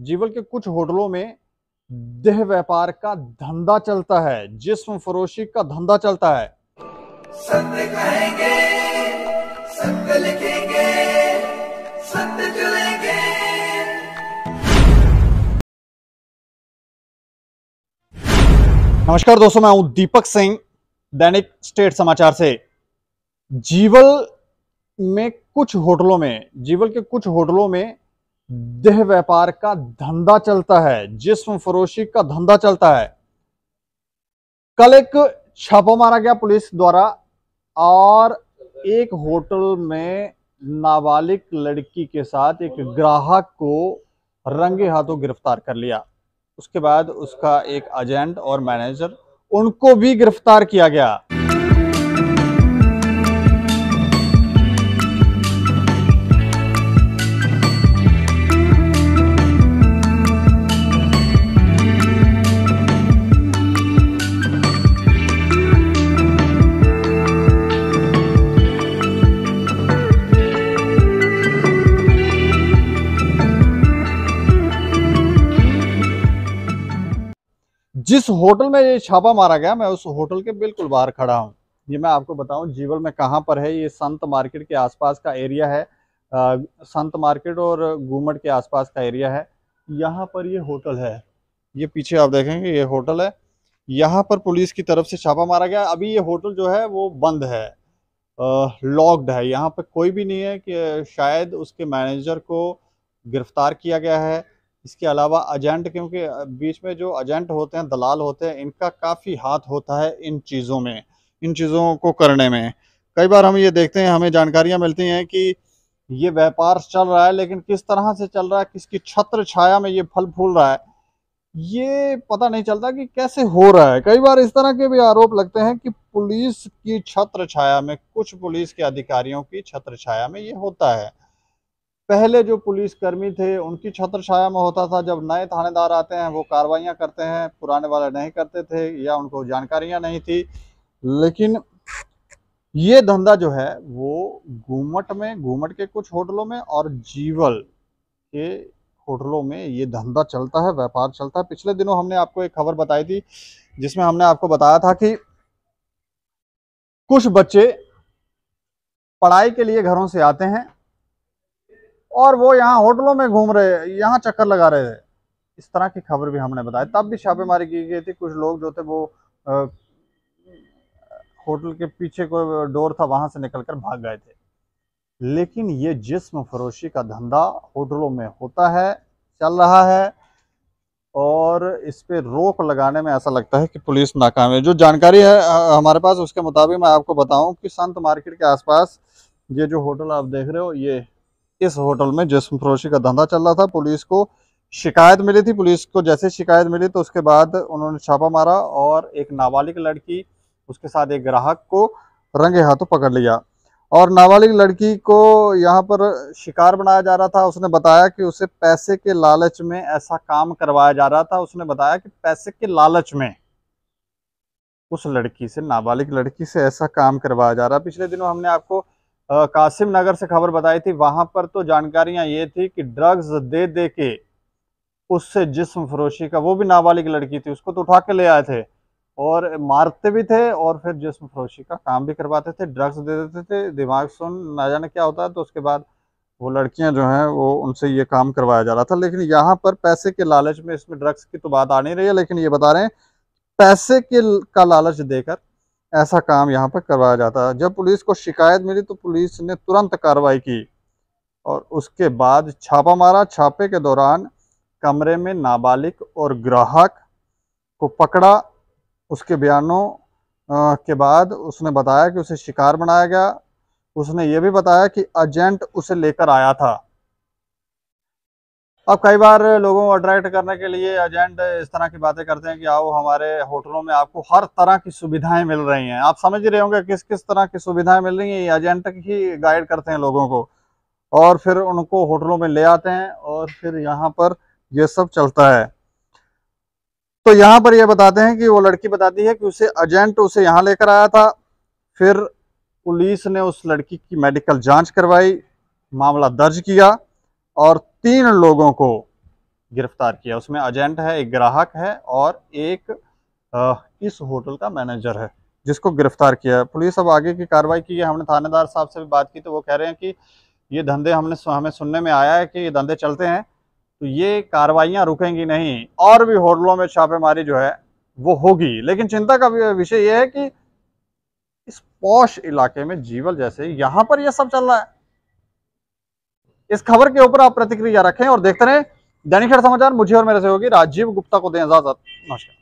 jewel के कुछ होटलों में देह व्यापार का धंधा चलता है जिसम फरोशी का धंधा चलता है कहेंगे लिखेंगे चलेंगे नमस्कार दोस्तों मैं हूं दीपक सिंह दैनिक स्टेट समाचार से जीवल में कुछ होटलों में जीवल के कुछ होटलों में देह व्यापार का धंधा चलता है जिसम फरोशी का धंधा चलता है कल एक छापा मारा गया पुलिस द्वारा और एक होटल में नाबालिग लड़की के साथ एक ग्राहक को रंगे हाथों गिरफ्तार कर लिया उसके बाद उसका एक एजेंट और मैनेजर उनको भी गिरफ्तार किया गया जिस होटल में ये छापा मारा गया मैं उस होटल के बिल्कुल बाहर खड़ा हूँ ये मैं आपको बताऊँ जीवल में कहाँ पर है ये संत मार्केट के आसपास का एरिया है आ, संत मार्केट और घूमट के आसपास का एरिया है यहाँ पर ये होटल है ये पीछे आप देखेंगे ये होटल है यहाँ पर पुलिस की तरफ से छापा मारा गया अभी ये होटल जो है वो बंद है लॉक्ड है यहाँ पर कोई भी नहीं है कि शायद उसके मैनेजर को गिरफ्तार किया गया है इसके अलावा एजेंट क्योंकि बीच में जो एजेंट होते हैं दलाल होते हैं इनका काफ़ी हाथ होता है इन चीज़ों में इन चीज़ों को करने में कई बार हम ये देखते हैं हमें जानकारियाँ मिलती हैं कि ये व्यापार चल रहा है लेकिन किस तरह से चल रहा है किसकी छत्र छाया में ये फल फूल रहा है ये पता नहीं चलता कि कैसे हो रहा है कई बार इस तरह के भी आरोप लगते हैं कि पुलिस की छत्र छाया में कुछ पुलिस के अधिकारियों की छत्र छाया में ये होता है पहले जो पुलिसकर्मी थे उनकी छत्र छाया में होता था जब नए थानेदार आते हैं वो कार्रवाइयाँ करते हैं पुराने वाले नहीं करते थे या उनको जानकारियाँ नहीं थी लेकिन ये धंधा जो है वो घूमट में घूमट के कुछ होटलों में और जीवल के होटलों में ये धंधा चलता है व्यापार चलता है पिछले दिनों हमने आपको एक खबर बताई थी जिसमें हमने आपको बताया था कि कुछ बच्चे पढ़ाई के लिए घरों से आते हैं और वो यहाँ होटलों में घूम रहे यहाँ चक्कर लगा रहे थे इस तरह की खबर भी हमने बताई तब भी छापेमारी की गई थी कुछ लोग जो थे वो आ, होटल के पीछे कोई डोर था वहां से निकलकर भाग गए थे लेकिन ये जिस्म फरोशी का धंधा होटलों में होता है चल रहा है और इस पर रोक लगाने में ऐसा लगता है कि पुलिस नाकाम है जो जानकारी है हमारे पास उसके मुताबिक मैं आपको बताऊं कि संत मार्केट के आसपास ये जो होटल आप देख रहे हो ये इस होटल में जिसम फरोशी का धंधा चल रहा था पुलिस को शिकायत मिली थी पुलिस को जैसे शिकायत मिली तो उसके बाद उन्होंने छापा मारा और एक नाबालिग लड़की उसके साथ एक ग्राहक को रंगे हाथों पकड़ लिया और नाबालिग लड़की को यहाँ पर शिकार बनाया जा रहा था उसने बताया कि उसे पैसे के लालच में ऐसा काम करवाया जा रहा था उसने बताया कि पैसे के लालच में उस लड़की से नाबालिग लड़की से ऐसा काम करवाया जा रहा पिछले दिनों हमने आपको कासिम नगर से खबर बताई थी वहां पर तो जानकारियां ये थी कि ड्रग्स दे दे के उससे जिसम फरोशी का वो भी नाबालिग लड़की थी उसको तो उठा के ले आए थे और मारते भी थे और फिर जिसम फरोशी का काम भी करवाते थे ड्रग्स दे देते थे दिमाग सुन ना जाने क्या होता है तो उसके बाद वो लड़कियां जो हैं वो उनसे ये काम करवाया जा रहा था लेकिन यहाँ पर पैसे के लालच में इसमें ड्रग्स की तो बात आ नहीं रही है लेकिन ये बता रहे हैं पैसे के का लालच देकर ऐसा काम यहाँ पर करवाया जाता है जब पुलिस को शिकायत मिली तो पुलिस ने तुरंत कार्रवाई की और उसके बाद छापा मारा छापे के दौरान कमरे में नाबालिग और ग्राहक को पकड़ा उसके बयानों के बाद उसने बताया कि उसे शिकार बनाया गया उसने ये भी बताया कि एजेंट उसे लेकर आया था अब कई बार लोगों को अट्रैक्ट करने के लिए एजेंट इस तरह की बातें करते हैं कि आओ हमारे होटलों में आपको हर तरह की सुविधाएं मिल रही हैं आप समझ रहे होंगे किस किस तरह की सुविधाएं मिल रही हैं एजेंट ही गाइड करते हैं लोगों को और फिर उनको होटलों में ले आते हैं और फिर यहाँ पर ये सब चलता है तो यहाँ पर ये बताते हैं कि वो लड़की बताती है कि उसे एजेंट उसे यहाँ लेकर आया था फिर पुलिस ने उस लड़की की मेडिकल जाँच करवाई मामला दर्ज किया और तीन लोगों को गिरफ्तार किया उसमें एजेंट है एक ग्राहक है और एक इस होटल का मैनेजर है जिसको गिरफ्तार किया पुलिस अब आगे की कार्रवाई की है हमने थानेदार साहब से भी बात की तो वो कह रहे हैं कि ये धंधे हमने हमें सुनने में आया है कि ये धंधे चलते हैं तो ये कार्रवाइयाँ रुकेंगी नहीं और भी होटलों में छापेमारी जो है वो होगी लेकिन चिंता का विषय ये है कि इस पौश इलाके में जीवल जैसे यहाँ पर यह सब चल रहा है इस खबर के ऊपर आप प्रतिक्रिया रखें और देखते रहें दैनिक समाचार मुझे और मेरे सहयोगी राजीव गुप्ता को दें इजाजत नमस्कार